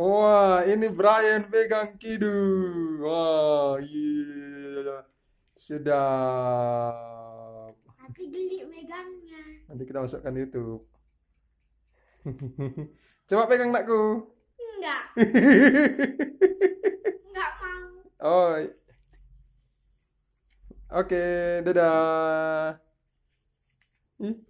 Wah, ini Brian pegang kidu. Wah, iya. Sedap. Tapi geli megangnya. Nanti kita masukkan YouTube. Coba pegang nakku. Enggak. Enggak mau. Oh. Oke, okay, dadah. Ih.